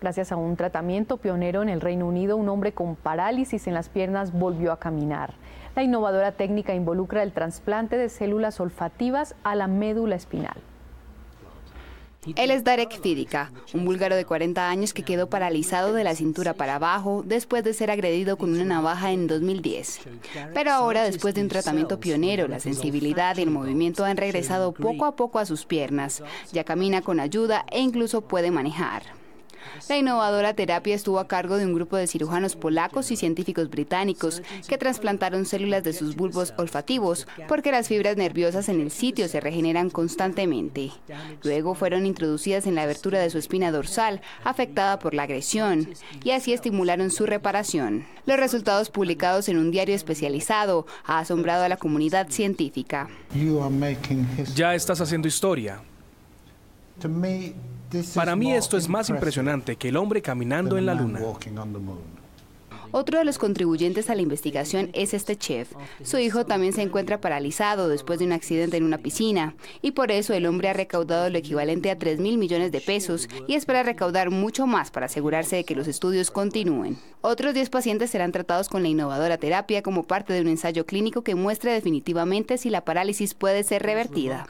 Gracias a un tratamiento pionero en el Reino Unido, un hombre con parálisis en las piernas volvió a caminar. La innovadora técnica involucra el trasplante de células olfativas a la médula espinal. Él es Darek Fidika, un búlgaro de 40 años que quedó paralizado de la cintura para abajo después de ser agredido con una navaja en 2010. Pero ahora, después de un tratamiento pionero, la sensibilidad y el movimiento han regresado poco a poco a sus piernas. Ya camina con ayuda e incluso puede manejar. La innovadora terapia estuvo a cargo de un grupo de cirujanos polacos y científicos británicos que trasplantaron células de sus bulbos olfativos porque las fibras nerviosas en el sitio se regeneran constantemente. Luego fueron introducidas en la abertura de su espina dorsal, afectada por la agresión, y así estimularon su reparación. Los resultados publicados en un diario especializado ha asombrado a la comunidad científica. Ya estás haciendo historia. Para mí esto es más impresionante que el hombre caminando en la luna. Otro de los contribuyentes a la investigación es este chef. Su hijo también se encuentra paralizado después de un accidente en una piscina y por eso el hombre ha recaudado lo equivalente a 3 mil millones de pesos y espera recaudar mucho más para asegurarse de que los estudios continúen. Otros 10 pacientes serán tratados con la innovadora terapia como parte de un ensayo clínico que muestre definitivamente si la parálisis puede ser revertida.